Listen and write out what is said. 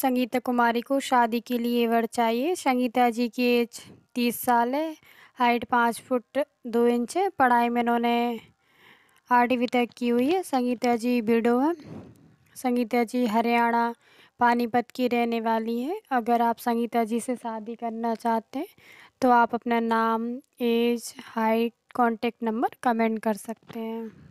संगीता कुमारी को शादी के लिए वर चाहिए संगीता जी की एज तीस साल है हाइट पाँच फुट दो इंच है पढ़ाई में उन्होंने आठवीं तक की हुई है संगीता जी बीडो है संगीता जी हरियाणा पानीपत की रहने वाली है अगर आप संगीता जी से शादी करना चाहते हैं तो आप अपना नाम age height contact number comment कर सकते हैं